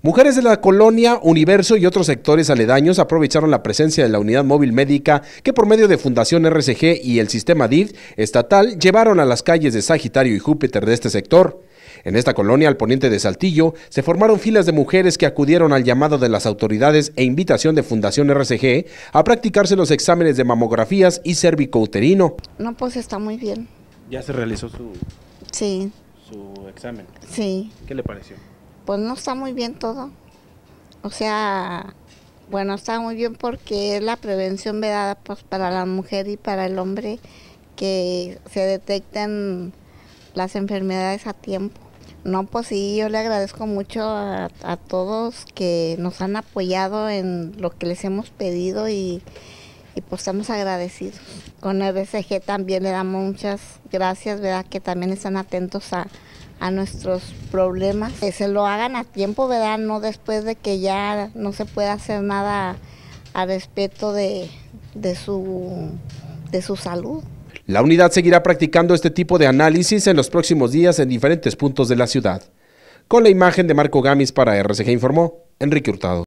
Mujeres de la colonia, universo y otros sectores aledaños aprovecharon la presencia de la unidad móvil médica que por medio de Fundación RCG y el sistema DIF estatal llevaron a las calles de Sagitario y Júpiter de este sector. En esta colonia, al poniente de Saltillo, se formaron filas de mujeres que acudieron al llamado de las autoridades e invitación de Fundación RCG a practicarse los exámenes de mamografías y cervicouterino. No, pues está muy bien. ¿Ya se realizó su, sí. su examen? Sí. ¿Qué le pareció? pues no está muy bien todo. O sea, bueno, está muy bien porque es la prevención vedada pues para la mujer y para el hombre que se detecten las enfermedades a tiempo. No, pues sí, yo le agradezco mucho a, a todos que nos han apoyado en lo que les hemos pedido y, y pues estamos agradecidos. Con el también le damos muchas gracias, ¿verdad? Que también están atentos a, nuestros problemas. Que se lo hagan a tiempo, ¿verdad? No después de que ya no se pueda hacer nada a respeto de, su, de su salud. La unidad seguirá practicando este tipo de análisis en los próximos días en diferentes puntos de la ciudad. Con la imagen de Marco Gamis para RCG informó Enrique Hurtado.